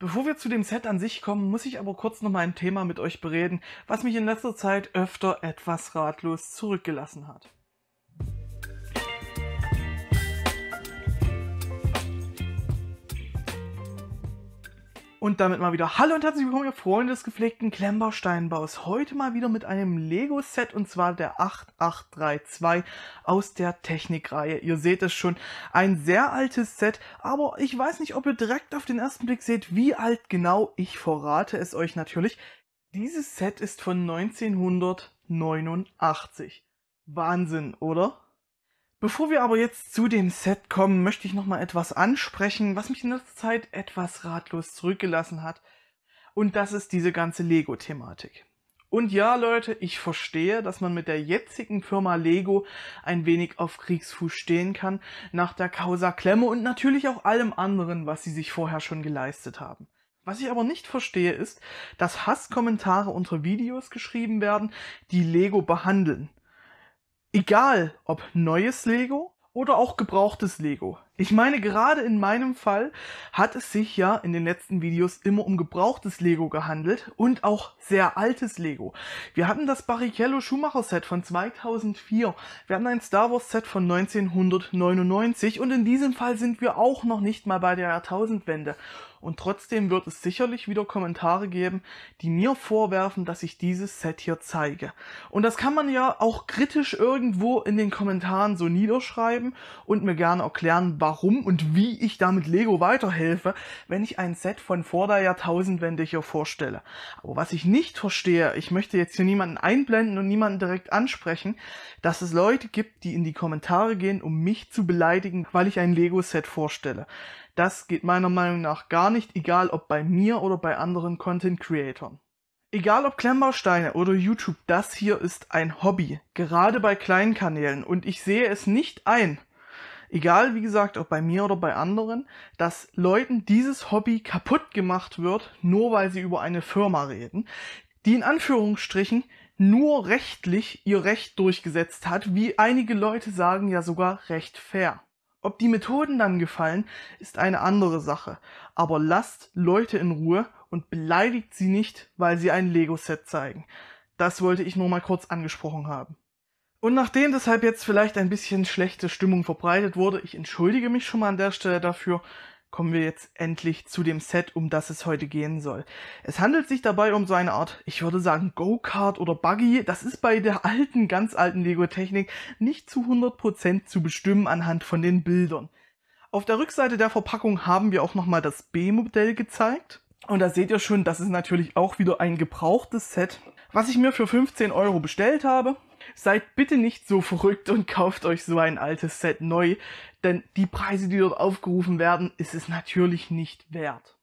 Bevor wir zu dem Set an sich kommen, muss ich aber kurz noch mal ein Thema mit euch bereden, was mich in letzter Zeit öfter etwas ratlos zurückgelassen hat. Und damit mal wieder Hallo und herzlich willkommen, ihr Freunde des gepflegten Klemmbausteinbaus. Heute mal wieder mit einem Lego-Set und zwar der 8832 aus der Technikreihe. Ihr seht es schon, ein sehr altes Set, aber ich weiß nicht, ob ihr direkt auf den ersten Blick seht, wie alt genau. Ich verrate es euch natürlich. Dieses Set ist von 1989. Wahnsinn, oder? Bevor wir aber jetzt zu dem Set kommen, möchte ich nochmal etwas ansprechen, was mich in letzter Zeit etwas ratlos zurückgelassen hat. Und das ist diese ganze Lego-Thematik. Und ja, Leute, ich verstehe, dass man mit der jetzigen Firma Lego ein wenig auf Kriegsfuß stehen kann, nach der Causa Klemme und natürlich auch allem anderen, was sie sich vorher schon geleistet haben. Was ich aber nicht verstehe, ist, dass Hasskommentare unter Videos geschrieben werden, die Lego behandeln. Egal ob neues Lego oder auch gebrauchtes Lego. Ich meine, gerade in meinem Fall hat es sich ja in den letzten Videos immer um gebrauchtes Lego gehandelt und auch sehr altes Lego. Wir hatten das Barrichello Schumacher Set von 2004, wir hatten ein Star Wars Set von 1999 und in diesem Fall sind wir auch noch nicht mal bei der Jahrtausendwende und trotzdem wird es sicherlich wieder Kommentare geben, die mir vorwerfen, dass ich dieses Set hier zeige. Und das kann man ja auch kritisch irgendwo in den Kommentaren so niederschreiben und mir gerne erklären, warum und wie ich damit Lego weiterhelfe, wenn ich ein Set von vor der Jahrtausendwende hier vorstelle. Aber was ich nicht verstehe, ich möchte jetzt hier niemanden einblenden und niemanden direkt ansprechen, dass es Leute gibt, die in die Kommentare gehen, um mich zu beleidigen, weil ich ein Lego-Set vorstelle. Das geht meiner Meinung nach gar nicht, egal ob bei mir oder bei anderen Content-Creatern. Egal ob Klemmbausteine oder YouTube, das hier ist ein Hobby, gerade bei kleinen Kanälen und ich sehe es nicht ein, egal wie gesagt, ob bei mir oder bei anderen, dass Leuten dieses Hobby kaputt gemacht wird, nur weil sie über eine Firma reden, die in Anführungsstrichen nur rechtlich ihr Recht durchgesetzt hat, wie einige Leute sagen ja sogar recht fair. Ob die Methoden dann gefallen, ist eine andere Sache. Aber lasst Leute in Ruhe und beleidigt sie nicht, weil sie ein Lego-Set zeigen. Das wollte ich nur mal kurz angesprochen haben. Und nachdem deshalb jetzt vielleicht ein bisschen schlechte Stimmung verbreitet wurde, ich entschuldige mich schon mal an der Stelle dafür, kommen wir jetzt endlich zu dem Set, um das es heute gehen soll. Es handelt sich dabei um so eine Art, ich würde sagen, Go-Kart oder Buggy. Das ist bei der alten, ganz alten Lego-Technik nicht zu 100% zu bestimmen anhand von den Bildern. Auf der Rückseite der Verpackung haben wir auch nochmal das B-Modell gezeigt. Und da seht ihr schon, das ist natürlich auch wieder ein gebrauchtes Set, was ich mir für 15 Euro bestellt habe. Seid bitte nicht so verrückt und kauft euch so ein altes Set neu, denn die Preise, die dort aufgerufen werden, ist es natürlich nicht wert.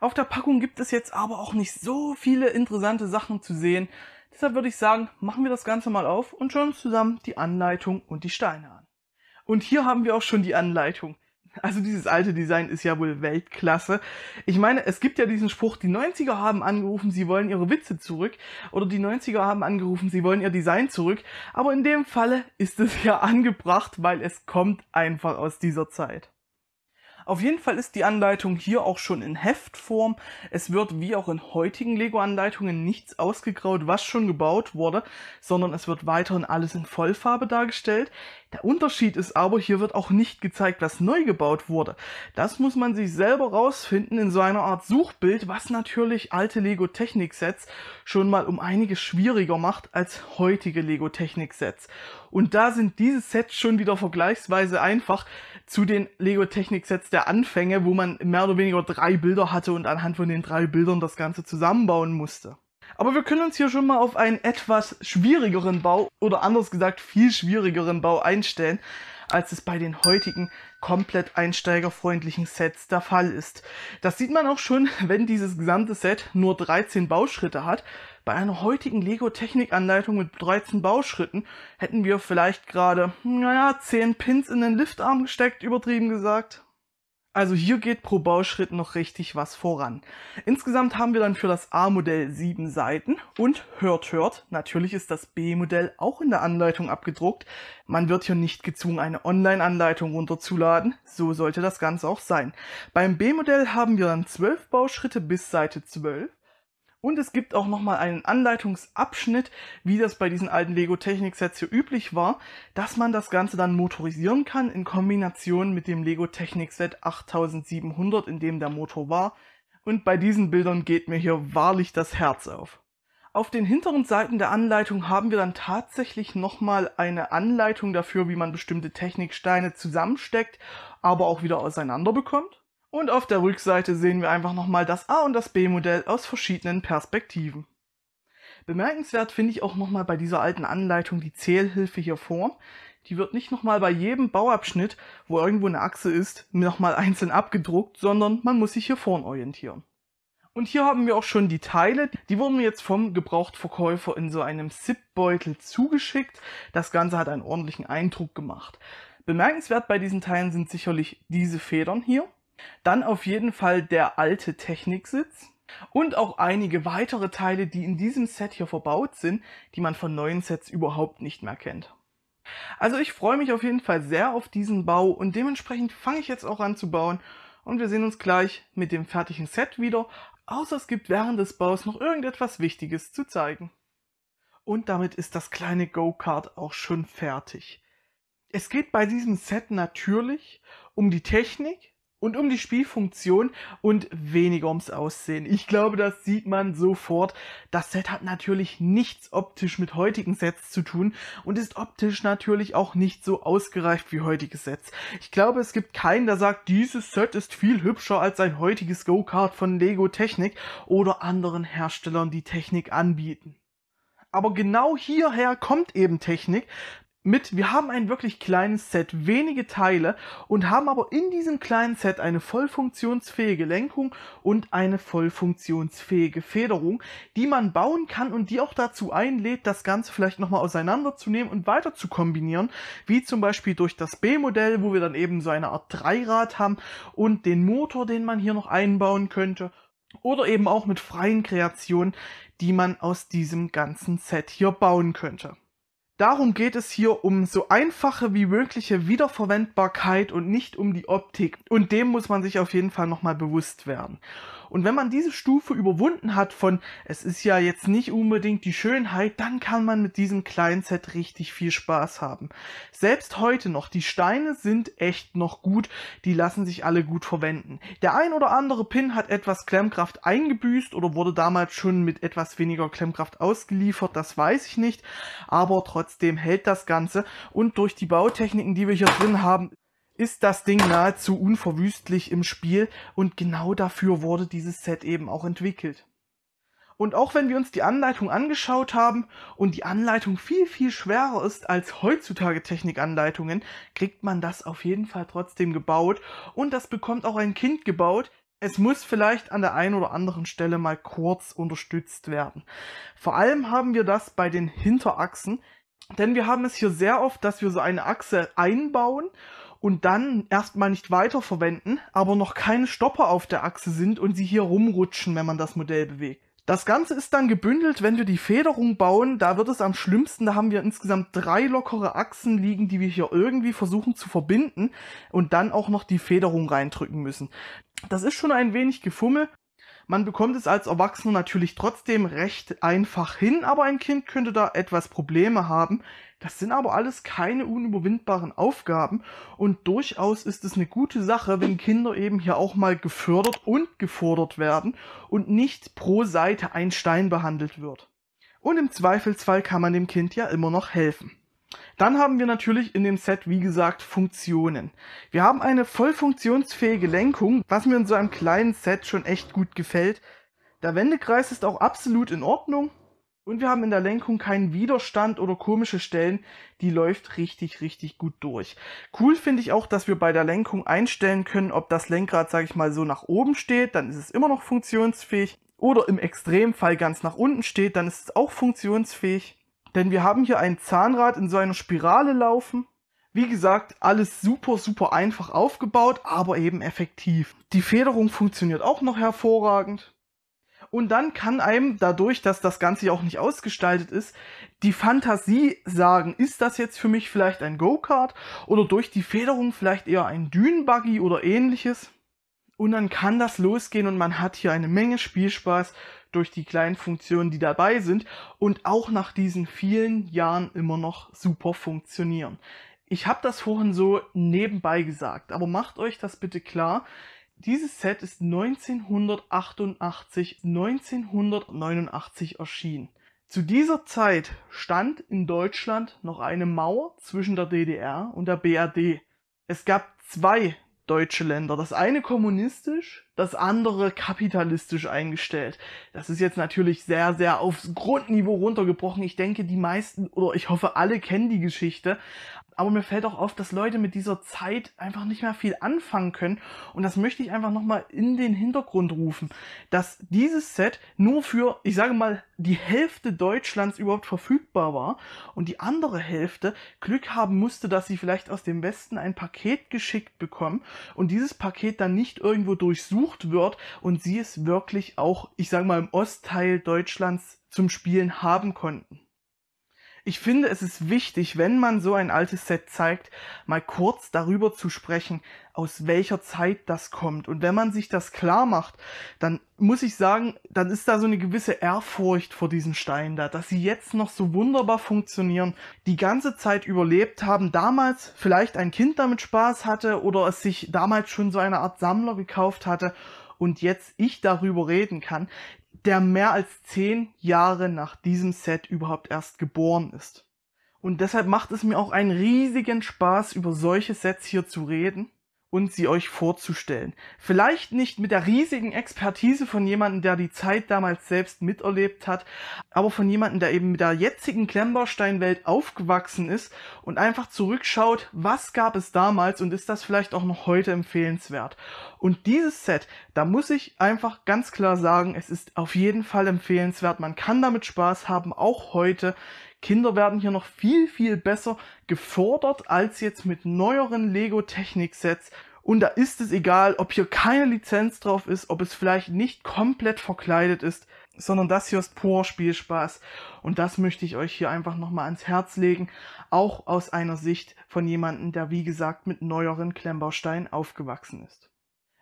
Auf der Packung gibt es jetzt aber auch nicht so viele interessante Sachen zu sehen, deshalb würde ich sagen, machen wir das Ganze mal auf und schauen uns zusammen die Anleitung und die Steine an. Und hier haben wir auch schon die Anleitung. Also dieses alte Design ist ja wohl Weltklasse. Ich meine, es gibt ja diesen Spruch, die 90er haben angerufen, sie wollen ihre Witze zurück. Oder die 90er haben angerufen, sie wollen ihr Design zurück. Aber in dem Falle ist es ja angebracht, weil es kommt einfach aus dieser Zeit. Auf jeden Fall ist die Anleitung hier auch schon in Heftform. Es wird wie auch in heutigen Lego-Anleitungen nichts ausgegraut, was schon gebaut wurde, sondern es wird weiterhin alles in Vollfarbe dargestellt. Der Unterschied ist aber, hier wird auch nicht gezeigt, was neu gebaut wurde. Das muss man sich selber rausfinden in so einer Art Suchbild, was natürlich alte Lego Technik Sets schon mal um einiges schwieriger macht als heutige Lego Technik Sets. Und da sind diese Sets schon wieder vergleichsweise einfach zu den Lego Technik Sets der Anfänge, wo man mehr oder weniger drei Bilder hatte und anhand von den drei Bildern das Ganze zusammenbauen musste. Aber wir können uns hier schon mal auf einen etwas schwierigeren Bau oder anders gesagt viel schwierigeren Bau einstellen, als es bei den heutigen komplett einsteigerfreundlichen Sets der Fall ist. Das sieht man auch schon, wenn dieses gesamte Set nur 13 Bauschritte hat. Bei einer heutigen lego technik anleitung mit 13 Bauschritten hätten wir vielleicht gerade, naja, 10 Pins in den Liftarm gesteckt, übertrieben gesagt. Also hier geht pro Bauschritt noch richtig was voran. Insgesamt haben wir dann für das A-Modell sieben Seiten und hört, hört, natürlich ist das B-Modell auch in der Anleitung abgedruckt. Man wird hier nicht gezwungen, eine Online-Anleitung runterzuladen, so sollte das Ganze auch sein. Beim B-Modell haben wir dann zwölf Bauschritte bis Seite zwölf und es gibt auch nochmal einen Anleitungsabschnitt, wie das bei diesen alten Lego Technik Sets hier üblich war, dass man das Ganze dann motorisieren kann in Kombination mit dem Lego Technik Set 8700, in dem der Motor war. Und bei diesen Bildern geht mir hier wahrlich das Herz auf. Auf den hinteren Seiten der Anleitung haben wir dann tatsächlich nochmal eine Anleitung dafür, wie man bestimmte Techniksteine zusammensteckt, aber auch wieder auseinander bekommt. Und auf der Rückseite sehen wir einfach nochmal das A- und das B-Modell aus verschiedenen Perspektiven. Bemerkenswert finde ich auch nochmal bei dieser alten Anleitung die Zählhilfe hier vor. Die wird nicht nochmal bei jedem Bauabschnitt, wo irgendwo eine Achse ist, nochmal einzeln abgedruckt, sondern man muss sich hier vorn orientieren. Und hier haben wir auch schon die Teile. Die wurden mir jetzt vom Gebrauchtverkäufer in so einem Zip-Beutel zugeschickt. Das Ganze hat einen ordentlichen Eindruck gemacht. Bemerkenswert bei diesen Teilen sind sicherlich diese Federn hier. Dann auf jeden Fall der alte Techniksitz und auch einige weitere Teile, die in diesem Set hier verbaut sind, die man von neuen Sets überhaupt nicht mehr kennt. Also ich freue mich auf jeden Fall sehr auf diesen Bau und dementsprechend fange ich jetzt auch an zu bauen und wir sehen uns gleich mit dem fertigen Set wieder, außer es gibt während des Baus noch irgendetwas Wichtiges zu zeigen. Und damit ist das kleine Go-Kart auch schon fertig. Es geht bei diesem Set natürlich um die Technik, und um die Spielfunktion und weniger ums Aussehen. Ich glaube, das sieht man sofort. Das Set hat natürlich nichts optisch mit heutigen Sets zu tun und ist optisch natürlich auch nicht so ausgereift wie heutige Sets. Ich glaube, es gibt keinen, der sagt, dieses Set ist viel hübscher als ein heutiges Go-Kart von Lego Technik oder anderen Herstellern, die Technik anbieten. Aber genau hierher kommt eben Technik, mit, wir haben ein wirklich kleines Set, wenige Teile und haben aber in diesem kleinen Set eine voll funktionsfähige Lenkung und eine voll funktionsfähige Federung, die man bauen kann und die auch dazu einlädt, das Ganze vielleicht nochmal auseinanderzunehmen und weiter zu kombinieren, wie zum Beispiel durch das B-Modell, wo wir dann eben so eine Art Dreirad haben und den Motor, den man hier noch einbauen könnte oder eben auch mit freien Kreationen, die man aus diesem ganzen Set hier bauen könnte. Darum geht es hier um so einfache wie mögliche Wiederverwendbarkeit und nicht um die Optik. Und dem muss man sich auf jeden Fall nochmal bewusst werden. Und wenn man diese Stufe überwunden hat von, es ist ja jetzt nicht unbedingt die Schönheit, dann kann man mit diesem kleinen Set richtig viel Spaß haben. Selbst heute noch, die Steine sind echt noch gut, die lassen sich alle gut verwenden. Der ein oder andere Pin hat etwas Klemmkraft eingebüßt oder wurde damals schon mit etwas weniger Klemmkraft ausgeliefert, das weiß ich nicht, aber trotzdem hält das Ganze und durch die Bautechniken, die wir hier drin haben, ist das Ding nahezu unverwüstlich im Spiel und genau dafür wurde dieses Set eben auch entwickelt. Und auch wenn wir uns die Anleitung angeschaut haben und die Anleitung viel, viel schwerer ist als heutzutage Technikanleitungen, kriegt man das auf jeden Fall trotzdem gebaut und das bekommt auch ein Kind gebaut. Es muss vielleicht an der einen oder anderen Stelle mal kurz unterstützt werden. Vor allem haben wir das bei den Hinterachsen, denn wir haben es hier sehr oft, dass wir so eine Achse einbauen und dann erstmal nicht weiterverwenden, aber noch keine Stopper auf der Achse sind und sie hier rumrutschen, wenn man das Modell bewegt. Das Ganze ist dann gebündelt, wenn wir die Federung bauen, da wird es am schlimmsten, da haben wir insgesamt drei lockere Achsen liegen, die wir hier irgendwie versuchen zu verbinden und dann auch noch die Federung reindrücken müssen. Das ist schon ein wenig Gefummel man bekommt es als Erwachsener natürlich trotzdem recht einfach hin, aber ein Kind könnte da etwas Probleme haben. Das sind aber alles keine unüberwindbaren Aufgaben und durchaus ist es eine gute Sache, wenn Kinder eben hier auch mal gefördert und gefordert werden und nicht pro Seite ein Stein behandelt wird. Und im Zweifelsfall kann man dem Kind ja immer noch helfen. Dann haben wir natürlich in dem Set, wie gesagt, Funktionen. Wir haben eine voll funktionsfähige Lenkung, was mir in so einem kleinen Set schon echt gut gefällt. Der Wendekreis ist auch absolut in Ordnung und wir haben in der Lenkung keinen Widerstand oder komische Stellen. Die läuft richtig, richtig gut durch. Cool finde ich auch, dass wir bei der Lenkung einstellen können, ob das Lenkrad, sage ich mal, so nach oben steht, dann ist es immer noch funktionsfähig. Oder im Extremfall ganz nach unten steht, dann ist es auch funktionsfähig. Denn wir haben hier ein Zahnrad in so einer Spirale laufen. Wie gesagt, alles super, super einfach aufgebaut, aber eben effektiv. Die Federung funktioniert auch noch hervorragend. Und dann kann einem dadurch, dass das Ganze ja auch nicht ausgestaltet ist, die Fantasie sagen, ist das jetzt für mich vielleicht ein Go-Kart oder durch die Federung vielleicht eher ein Dünenbuggy oder ähnliches. Und dann kann das losgehen und man hat hier eine Menge Spielspaß durch die kleinen Funktionen, die dabei sind und auch nach diesen vielen Jahren immer noch super funktionieren. Ich habe das vorhin so nebenbei gesagt, aber macht euch das bitte klar. Dieses Set ist 1988, 1989 erschienen. Zu dieser Zeit stand in Deutschland noch eine Mauer zwischen der DDR und der BRD. Es gab zwei deutsche Länder, das eine kommunistisch, das andere kapitalistisch eingestellt. Das ist jetzt natürlich sehr, sehr aufs Grundniveau runtergebrochen. Ich denke, die meisten oder ich hoffe, alle kennen die Geschichte. Aber mir fällt auch auf, dass Leute mit dieser Zeit einfach nicht mehr viel anfangen können. Und das möchte ich einfach nochmal in den Hintergrund rufen, dass dieses Set nur für, ich sage mal, die Hälfte Deutschlands überhaupt verfügbar war und die andere Hälfte Glück haben musste, dass sie vielleicht aus dem Westen ein Paket geschickt bekommen und dieses Paket dann nicht irgendwo durchsucht gesucht wird und sie es wirklich auch, ich sage mal, im Ostteil Deutschlands zum Spielen haben konnten. Ich finde, es ist wichtig, wenn man so ein altes Set zeigt, mal kurz darüber zu sprechen, aus welcher Zeit das kommt. Und wenn man sich das klar macht, dann muss ich sagen, dann ist da so eine gewisse Ehrfurcht vor diesen Steinen da, dass sie jetzt noch so wunderbar funktionieren, die ganze Zeit überlebt haben, damals vielleicht ein Kind damit Spaß hatte oder es sich damals schon so eine Art Sammler gekauft hatte und jetzt ich darüber reden kann, der mehr als zehn Jahre nach diesem Set überhaupt erst geboren ist. Und deshalb macht es mir auch einen riesigen Spaß, über solche Sets hier zu reden und sie euch vorzustellen. Vielleicht nicht mit der riesigen Expertise von jemandem, der die Zeit damals selbst miterlebt hat, aber von jemandem, der eben mit der jetzigen klemmbaustein aufgewachsen ist und einfach zurückschaut, was gab es damals und ist das vielleicht auch noch heute empfehlenswert. Und dieses Set, da muss ich einfach ganz klar sagen, es ist auf jeden Fall empfehlenswert. Man kann damit Spaß haben, auch heute. Kinder werden hier noch viel, viel besser gefordert als jetzt mit neueren Lego-Technik-Sets. Und da ist es egal, ob hier keine Lizenz drauf ist, ob es vielleicht nicht komplett verkleidet ist, sondern das hier ist pur Spielspaß. Und das möchte ich euch hier einfach nochmal ans Herz legen, auch aus einer Sicht von jemandem, der wie gesagt mit neueren Klemmbausteinen aufgewachsen ist.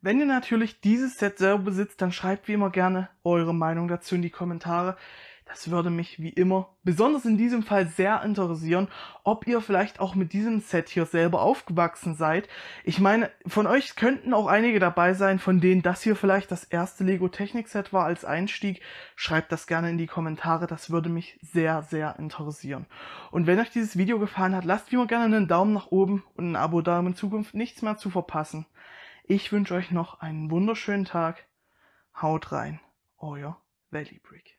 Wenn ihr natürlich dieses Set selber besitzt, dann schreibt wie immer gerne eure Meinung dazu in die Kommentare. Das würde mich wie immer, besonders in diesem Fall, sehr interessieren, ob ihr vielleicht auch mit diesem Set hier selber aufgewachsen seid. Ich meine, von euch könnten auch einige dabei sein, von denen das hier vielleicht das erste Lego-Technik-Set war als Einstieg. Schreibt das gerne in die Kommentare, das würde mich sehr, sehr interessieren. Und wenn euch dieses Video gefallen hat, lasst wie immer gerne einen Daumen nach oben und ein Abo da, um in Zukunft nichts mehr zu verpassen. Ich wünsche euch noch einen wunderschönen Tag. Haut rein, euer Valley Brick.